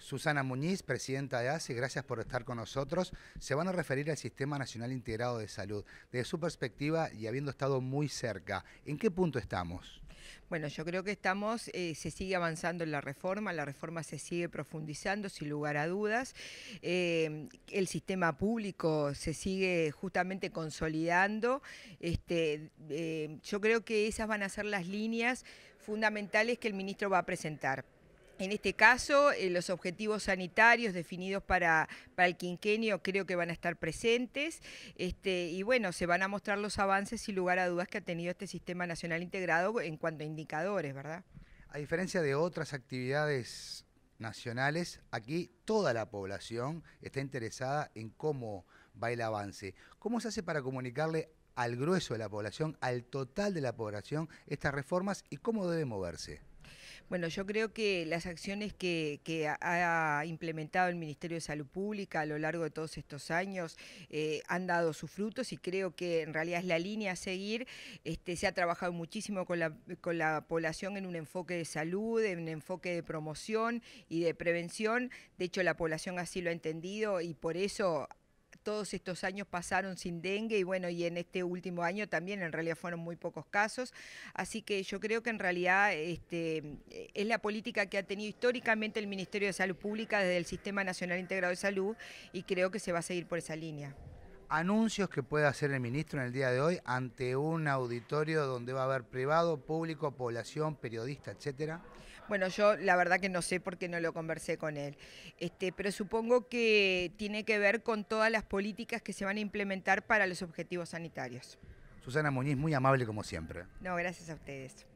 Susana Muñiz, presidenta de ACE, gracias por estar con nosotros. Se van a referir al Sistema Nacional Integrado de Salud. Desde su perspectiva y habiendo estado muy cerca, ¿en qué punto estamos? Bueno, yo creo que estamos, eh, se sigue avanzando en la reforma, la reforma se sigue profundizando sin lugar a dudas, eh, el sistema público se sigue justamente consolidando, este, eh, yo creo que esas van a ser las líneas fundamentales que el ministro va a presentar. En este caso, eh, los objetivos sanitarios definidos para, el quinquenio creo que van a estar presentes este, y bueno, se van a mostrar los avances sin lugar a dudas que ha tenido este Sistema Nacional Integrado en cuanto a indicadores, ¿verdad? A diferencia de otras actividades nacionales, aquí toda la población está interesada en cómo va el avance. ¿Cómo se hace para comunicarle al grueso de la población, al total de la población, estas reformas y cómo debe moverse? Bueno, yo creo que las acciones que, ha implementado el Ministerio de Salud Pública a lo largo de todos estos años eh, han dado sus frutos y creo que en realidad es la línea a seguir. Este, se ha trabajado muchísimo con la, con la población en un enfoque de salud, en un enfoque de promoción y de prevención. De hecho, la población así lo ha entendido y por eso todos estos años pasaron sin dengue y bueno, y en este último año también en realidad fueron muy pocos casos. Así que yo creo que en realidad este, es la política que ha tenido históricamente el Ministerio de Salud Pública desde el Sistema Nacional Integrado de Salud y creo que se va a seguir por esa línea anuncios que puede hacer el ministro en el día de hoy ante un auditorio donde va a haber privado, público, población, periodista, etcétera? Bueno, yo la verdad que no sé por qué no lo conversé con él, este, pero supongo que tiene que ver con todas las políticas que se van a implementar para los objetivos sanitarios. Susana Muñiz, muy amable como siempre. No, gracias a ustedes.